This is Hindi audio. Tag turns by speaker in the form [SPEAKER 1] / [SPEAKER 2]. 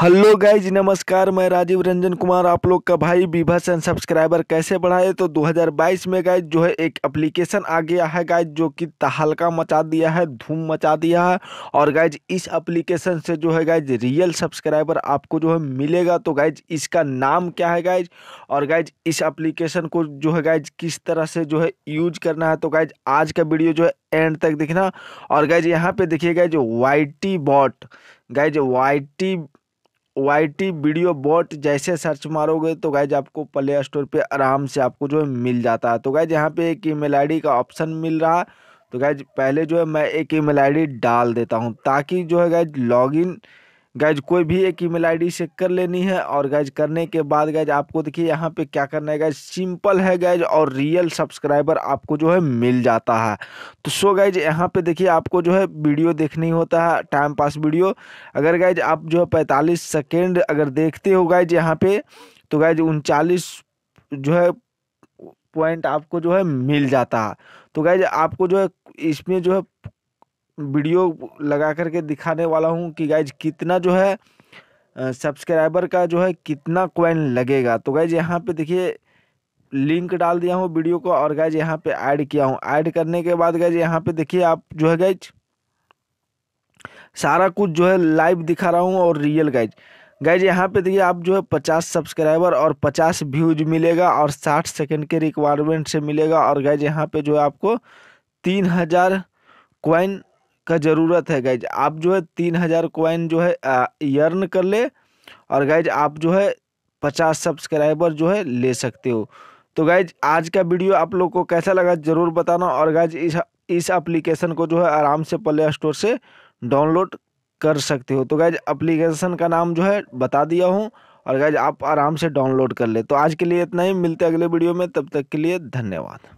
[SPEAKER 1] हेलो गाइज नमस्कार मैं राजीव रंजन कुमार आप लोग का भाई विभाषण एंड सब्सक्राइबर कैसे बढ़ाए तो 2022 में गाइज जो है एक एप्लीकेशन आ गया है गाइज जो कि तहलका मचा दिया है धूम मचा दिया है और गाइज इस एप्लीकेशन से जो है गाइज रियल सब्सक्राइबर आपको जो है मिलेगा तो गाइज इसका नाम क्या है गाइज और गाइज इस अप्लीकेशन को जो है गाइज किस तरह से जो है यूज करना है तो गाइज आज का वीडियो जो है एंड तक देखना और गाइज यहाँ पे देखिए guys Y T bot guys Y T Y T video bot जैसे सर्च मारोगे तो गाइज आपको प्ले स्टोर पे आराम से आपको जो है मिल जाता है तो गाइज यहाँ पे एक ईमेल आईडी का ऑप्शन मिल रहा तो गाइज पहले जो है मैं एक ईमेल आईडी डाल देता हूँ ताकि जो है गाइज लॉगिन गैज कोई भी एक ईमेल आईडी से कर लेनी है और गैज करने के बाद गैज आपको देखिए यहाँ पे क्या करना है गैज सिंपल है गैज और रियल सब्सक्राइबर आपको जो है मिल जाता है तो सो गैज यहाँ पे देखिए आपको जो है वीडियो देखनी होता है टाइम पास वीडियो अगर गैज आप जो है पैंतालीस सेकेंड अगर देखते हो गैज यहाँ पे तो गैज उनचालीस जो है पॉइंट आपको जो है मिल जाता है तो गैज आपको जो है इसमें जो है वीडियो लगा करके दिखाने वाला हूँ कि गाइज कितना जो है सब्सक्राइबर का जो है कितना क्वाइन लगेगा तो गाइज यहाँ पे देखिए लिंक डाल दिया हूँ वीडियो को और गाइज यहाँ पे ऐड किया हूँ ऐड करने के बाद गाइज यहाँ पे देखिए आप जो है गाइज सारा कुछ जो है लाइव दिखा रहा हूँ और रियल गाइज गाइज यहाँ पे देखिए आप जो है पचास सब्सक्राइबर और पचास व्यूज मिलेगा और साठ सेकेंड के रिक्वायरमेंट से मिलेगा और गाइज यहाँ पे जो है आपको तीन हज़ार कॉइन का ज़रूरत है गाइज आप जो है तीन हज़ार कॉइन जो है यर्न कर ले और गाइज आप जो है पचास सब्सक्राइबर जो है ले सकते हो तो गाइज आज का वीडियो आप लोग को कैसा लगा ज़रूर बताना और गाइज इस इस एप्लीकेशन को जो है आराम से प्ले स्टोर से डाउनलोड कर सकते हो तो गाइज एप्लीकेशन का नाम जो है बता दिया हूँ और गाइज आप आराम से डाउनलोड कर ले तो आज के लिए इतना ही मिलते अगले वीडियो में तब तक के लिए धन्यवाद